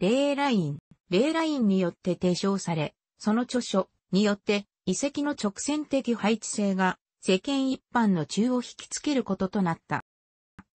レーライン、レーラインによって提唱され、その著書によって遺跡の直線的配置性が世間一般の中を引きつけることとなった。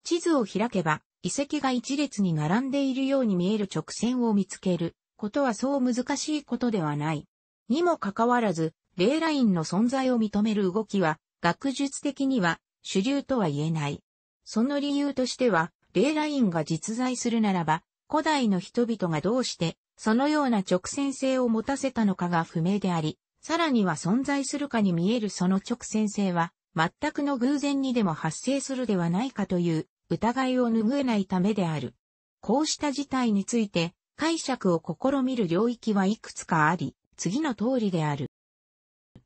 地図を開けば遺跡が一列に並んでいるように見える直線を見つけることはそう難しいことではない。にもかかわらず、レーラインの存在を認める動きは学術的には主流とは言えない。その理由としては、レーラインが実在するならば、古代の人々がどうして、そのような直線性を持たせたのかが不明であり、さらには存在するかに見えるその直線性は、全くの偶然にでも発生するではないかという疑いを拭えないためである。こうした事態について、解釈を試みる領域はいくつかあり、次の通りである。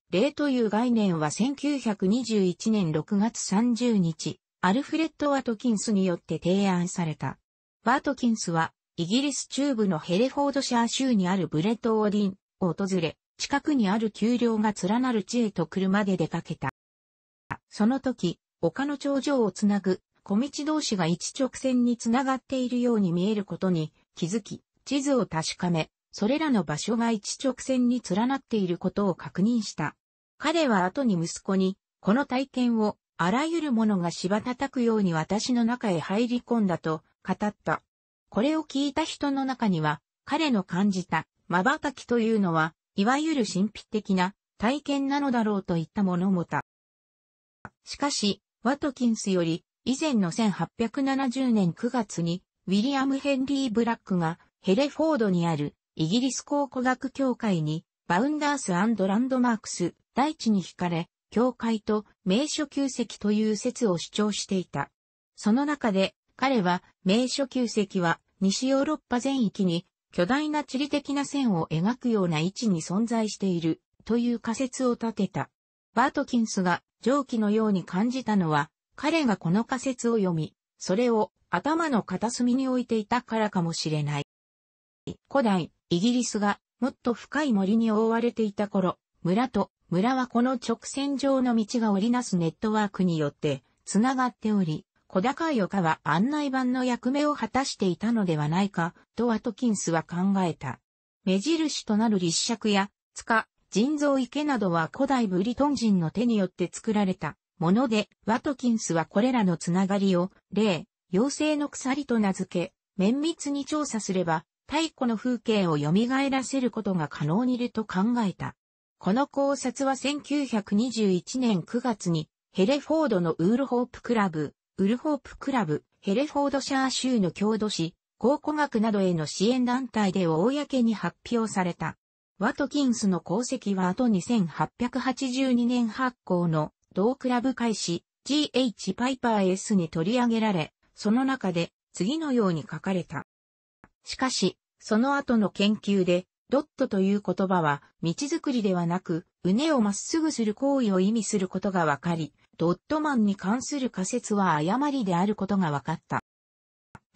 例という概念は1921年6月30日、アルフレッド・ワトキンスによって提案された。バートキンスは、イギリス中部のヘレフォードシャー州にあるブレッド・オーディンを訪れ、近くにある丘陵が連なる地へと車で出かけた。その時、丘の頂上をつなぐ小道同士が一直線につながっているように見えることに気づき、地図を確かめ、それらの場所が一直線に連なっていることを確認した。彼は後に息子に、この体験を、あらゆるものが芝叩くように私の中へ入り込んだと語った。これを聞いた人の中には、彼の感じた瞬きというのは、いわゆる神秘的な体験なのだろうといったものもた。しかし、ワトキンスより以前の1870年9月に、ウィリアム・ヘンリー・ブラックがヘレフォードにあるイギリス考古学協会にバウンダースランドマークス大地に惹かれ、教会と名所旧跡という説を主張していた。その中で彼は、名所旧跡は、西ヨーロッパ全域に、巨大な地理的な線を描くような位置に存在している、という仮説を立てた。バートキンスが、蒸気のように感じたのは、彼がこの仮説を読み、それを頭の片隅に置いていたからかもしれない。古代、イギリスがもっと深い森に覆われていた頃、村と村はこの直線上の道が織りなすネットワークによって繋がっており、小高い丘は案内板の役目を果たしていたのではないか、とワトキンスは考えた。目印となる立尺や、塚、人造池などは古代ブリトン人の手によって作られたもので、ワトキンスはこれらのつながりを、例、妖精の鎖と名付け、綿密に調査すれば、太古の風景を蘇らせることが可能にいると考えた。この考察は1921年9月に、ヘレフォードのウールホープクラブ、ウルホープクラブ、ヘレフォードシャー州の郷土史、考古学などへの支援団体で公に発表された。ワトキンスの功績は後2882年発行の同クラブ開始 GH パイパー S に取り上げられ、その中で次のように書かれた。しかし、その後の研究で、ドットという言葉は道づくりではなく、ねをまっすぐする行為を意味することがわかり、ドットマンに関する仮説は誤りであることが分かった。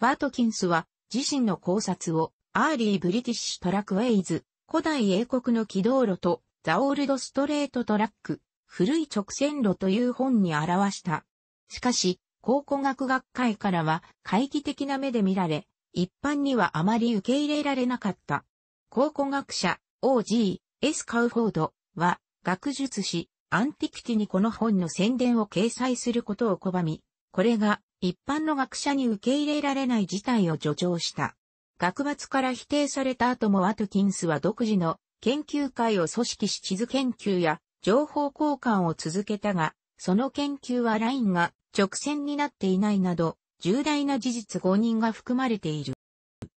バートキンスは自身の考察をアーリーブリティッシュトラックウェイズ、古代英国の軌道路とザオールドストレートトラック、古い直線路という本に表した。しかし、考古学学会からは懐疑的な目で見られ、一般にはあまり受け入れられなかった。考古学者 O.G. S. カウフォードは学術誌アンティクティにこの本の宣伝を掲載することを拒み、これが一般の学者に受け入れられない事態を助長した。学罰から否定された後もワトキンスは独自の研究会を組織し地図研究や情報交換を続けたが、その研究はラインが直線になっていないなど、重大な事実誤認が含まれている。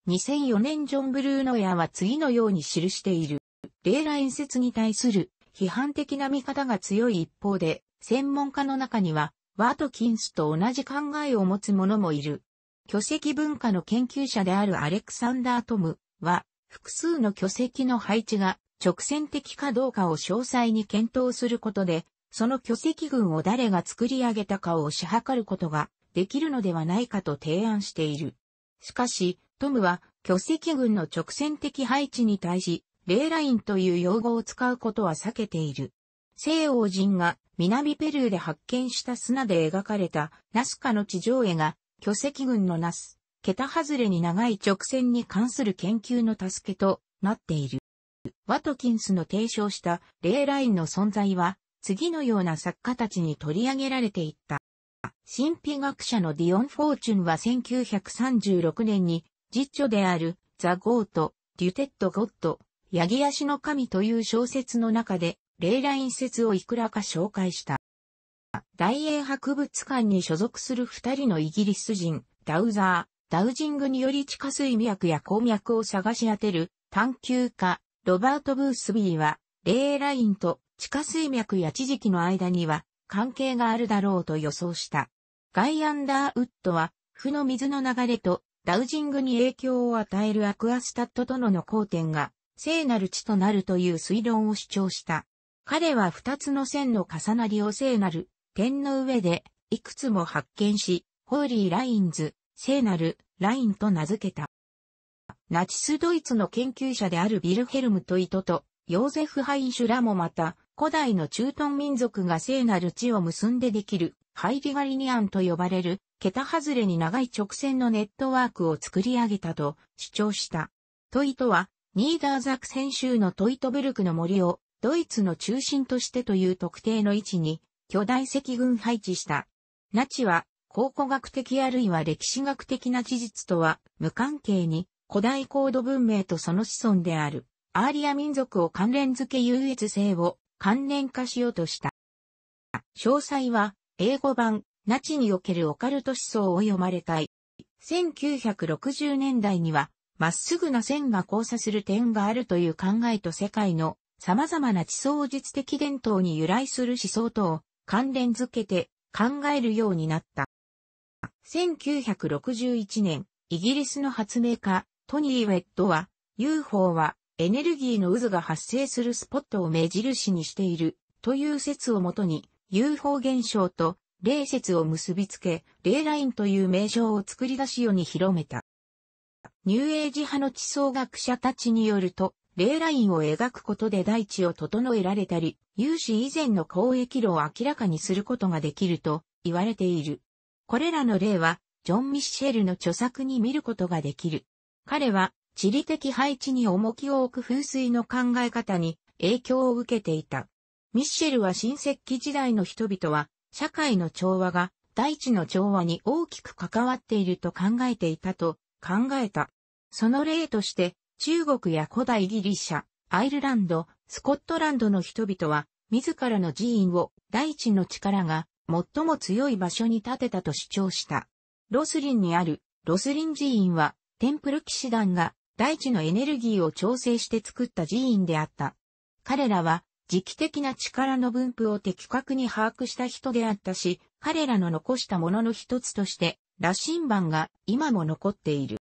2004年ジョン・ブルーノヤは次のように記している。例来説に対する批判的な見方が強い一方で、専門家の中には、ワートキンスと同じ考えを持つ者もいる。巨石文化の研究者であるアレクサンダー・トムは、複数の巨石の配置が直線的かどうかを詳細に検討することで、その巨石群を誰が作り上げたかを推し量ることができるのではないかと提案している。しかし、トムは巨石群の直線的配置に対し、レーラインという用語を使うことは避けている。西欧人が南ペルーで発見した砂で描かれたナスカの地上絵が巨石群のナス、桁外れに長い直線に関する研究の助けとなっている。ワトキンスの提唱したレーラインの存在は次のような作家たちに取り上げられていった。神秘学者のディオン・フォーチュンは1936年に実著であるザ・ゴート・デュテッド・ゴッドヤギ足の神という小説の中で、霊来説をいくらか紹介した。大英博物館に所属する二人のイギリス人、ダウザー、ダウジングにより地下水脈や鉱脈を探し当てる探求家、ロバート・ブースビーは、霊ラインと地下水脈や地磁気の間には関係があるだろうと予想した。ガイアンダーウッドは、負の水の流れとダウジングに影響を与えるアクアスタットとのの交点が聖なる地となるという推論を主張した。彼は二つの線の重なりを聖なる点の上でいくつも発見し、ホーリーラインズ、聖なるラインと名付けた。ナチスドイツの研究者であるビルヘルムとイトとヨーゼフ・ハインシュらもまた、古代の中東民族が聖なる地を結んでできる、ハイリガリニアンと呼ばれる、桁外れに長い直線のネットワークを作り上げたと主張した。トイトは、ニーダーザクセン州のトイトブルクの森をドイツの中心としてという特定の位置に巨大赤軍配置した。ナチは考古学的あるいは歴史学的な事実とは無関係に古代高度文明とその子孫であるアーリア民族を関連付け優越性を関連化しようとした。詳細は英語版ナチにおけるオカルト思想を読まれたい。1960年代にはまっすぐな線が交差する点があるという考えと世界の様々な地層実的伝統に由来する思想とを関連づけて考えるようになった。1961年、イギリスの発明家、トニー・ウェットは、UFO はエネルギーの渦が発生するスポットを目印にしているという説をもとに UFO 現象と霊説を結びつけ、霊ラインという名称を作り出し世に広めた。ニューエイジ派の地層学者たちによると、レイラインを描くことで大地を整えられたり、有史以前の交易路を明らかにすることができると言われている。これらの例は、ジョン・ミッシェルの著作に見ることができる。彼は、地理的配置に重きを置く風水の考え方に影響を受けていた。ミッシェルは新石器時代の人々は、社会の調和が大地の調和に大きく関わっていると考えていたと考えた。その例として、中国や古代ギリシャ、アイルランド、スコットランドの人々は、自らの寺院を大地の力が最も強い場所に建てたと主張した。ロスリンにあるロスリン寺院は、テンプル騎士団が大地のエネルギーを調整して作った寺院であった。彼らは、時期的な力の分布を的確に把握した人であったし、彼らの残したものの一つとして、羅針盤が今も残っている。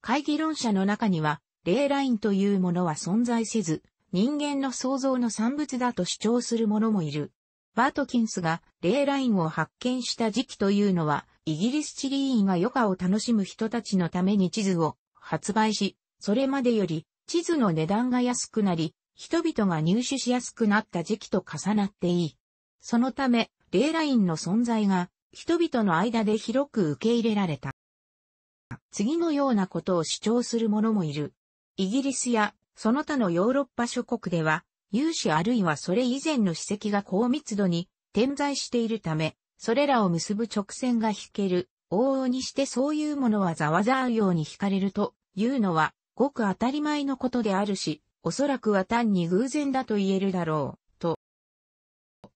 会議論者の中には、霊ラインというものは存在せず、人間の創造の産物だと主張する者もいる。バートキンスが霊ラインを発見した時期というのは、イギリス地理院が余暇を楽しむ人たちのために地図を発売し、それまでより地図の値段が安くなり、人々が入手しやすくなった時期と重なっていい。そのため、霊ラインの存在が人々の間で広く受け入れられた。次のようなことを主張する者もいる。イギリスやその他のヨーロッパ諸国では、有志あるいはそれ以前の史跡が高密度に点在しているため、それらを結ぶ直線が引ける、往々にしてそういうものはざわざわように引かれるというのは、ごく当たり前のことであるし、おそらくは単に偶然だと言えるだろう、と。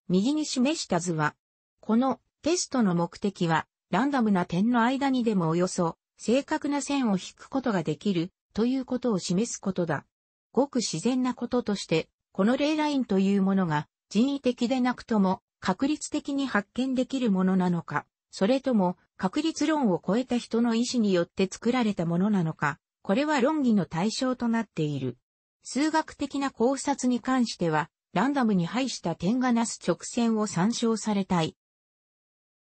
右に示した図は、このテストの目的は、ランダムな点の間にでもおよそ正確な線を引くことができるということを示すことだ。ごく自然なこととして、このレイラインというものが人為的でなくとも確率的に発見できるものなのか、それとも確率論を超えた人の意思によって作られたものなのか、これは論議の対象となっている。数学的な考察に関しては、ランダムに配した点がなす直線を参照されたい。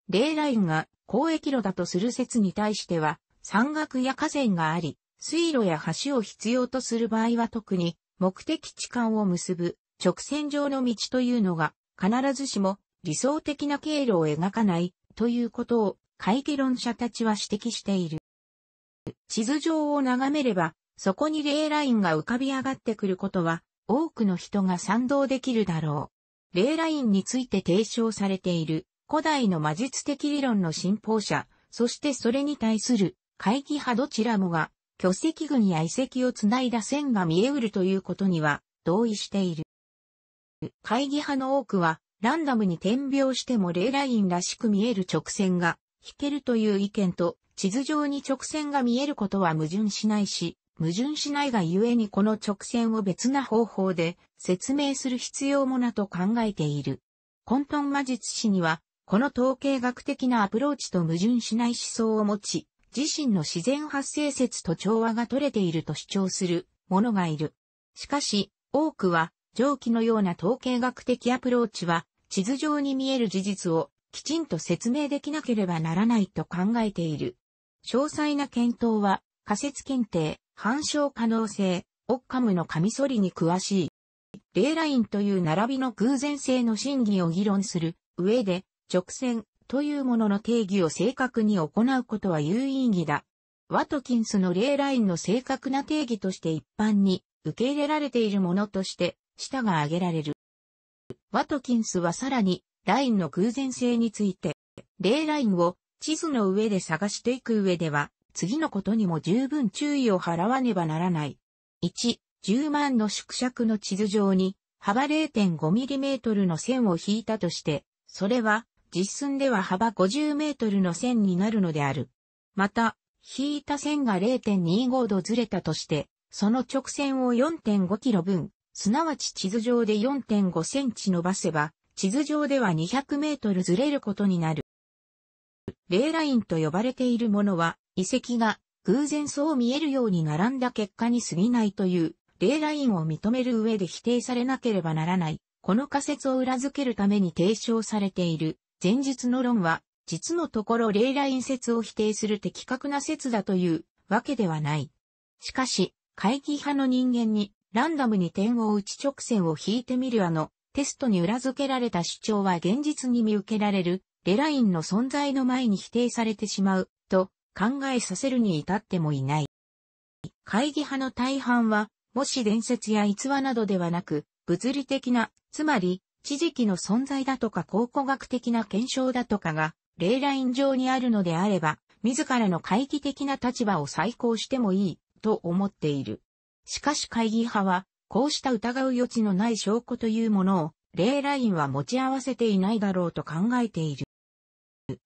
レイラインが交易路だとする説に対しては、山岳や河川があり、水路や橋を必要とする場合は特に目的地間を結ぶ直線上の道というのが必ずしも理想的な経路を描かないということを会議論者たちは指摘している。地図上を眺めればそこにレーラインが浮かび上がってくることは多くの人が賛同できるだろう。レーラインについて提唱されている古代の魔術的理論の信奉者、そしてそれに対する会議派どちらもが、巨石群や遺跡をつないだ線が見えうるということには同意している。会議派の多くは、ランダムに点描しても例ラインらしく見える直線が引けるという意見と、地図上に直線が見えることは矛盾しないし、矛盾しないがゆえにこの直線を別な方法で説明する必要もなと考えている。混沌魔術師には、この統計学的なアプローチと矛盾しない思想を持ち、自身の自然発生説と調和が取れていると主張する者がいる。しかし、多くは、上記のような統計学的アプローチは、地図上に見える事実をきちんと説明できなければならないと考えている。詳細な検討は、仮説検定、反証可能性、オッカムのカミソリに詳しい。レイラインという並びの偶然性の真偽を議論する上で、直線、というものの定義を正確に行うことは有意義だ。ワトキンスの例ラインの正確な定義として一般に受け入れられているものとして下が挙げられる。ワトキンスはさらにラインの偶然性について、例ラインを地図の上で探していく上では、次のことにも十分注意を払わねばならない。1、10万の縮尺の地図上に幅 0.5mm の線を引いたとして、それは実寸では幅50メートルの線になるのである。また、引いた線が0.25度ずれたとして、その直線を4.5キロ分、すなわち地図上で4.5センチ伸ばせば、地図上では200メートルずれることになる。レイラインと呼ばれているものは、遺跡が偶然そう見えるように並んだ結果に過ぎないという、レイラインを認める上で否定されなければならない。この仮説を裏付けるために提唱されている前述の論は、実のところレイライン説を否定する的確な説だというわけではない。しかし、会議派の人間にランダムに点を打ち直線を引いてみるあのテストに裏付けられた主張は現実に見受けられるレラインの存在の前に否定されてしまうと考えさせるに至ってもいない。会議派の大半はもし伝説や逸話などではなく物理的な、つまり知磁期の存在だとか考古学的な検証だとかが、例ライン上にあるのであれば、自らの会議的な立場を再考してもいい、と思っている。しかし会議派は、こうした疑う余地のない証拠というものを、例ラインは持ち合わせていないだろうと考えている。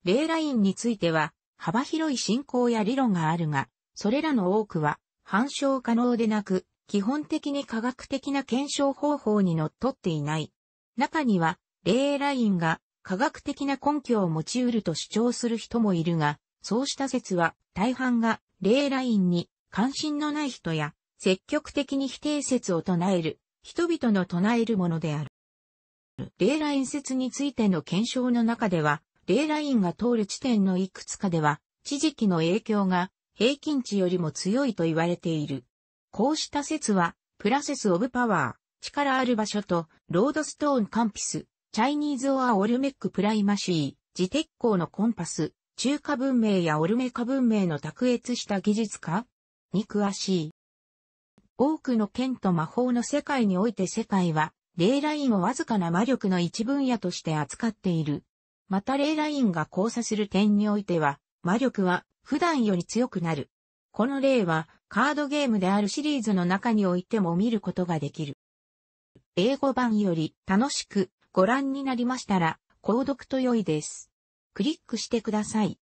例ラインについては、幅広い信仰や理論があるが、それらの多くは、反証可能でなく、基本的に科学的な検証方法にのっとっていない。中には、霊ラインが科学的な根拠を持ち得ると主張する人もいるが、そうした説は大半が霊ラインに関心のない人や積極的に否定説を唱える人々の唱えるものである。霊ライン説についての検証の中では、霊ラインが通る地点のいくつかでは、地磁気の影響が平均値よりも強いと言われている。こうした説は、プラセスオブパワー。力ある場所と、ロードストーンカンピス、チャイニーズ・オア・オルメック・プライマシー、自鉄鋼のコンパス、中華文明やオルメカ文明の卓越した技術家に詳しい。多くの剣と魔法の世界において世界は、レーラインをわずかな魔力の一分野として扱っている。またレーラインが交差する点においては、魔力は普段より強くなる。この例は、カードゲームであるシリーズの中においても見ることができる。英語版より楽しくご覧になりましたら、購読と良いです。クリックしてください。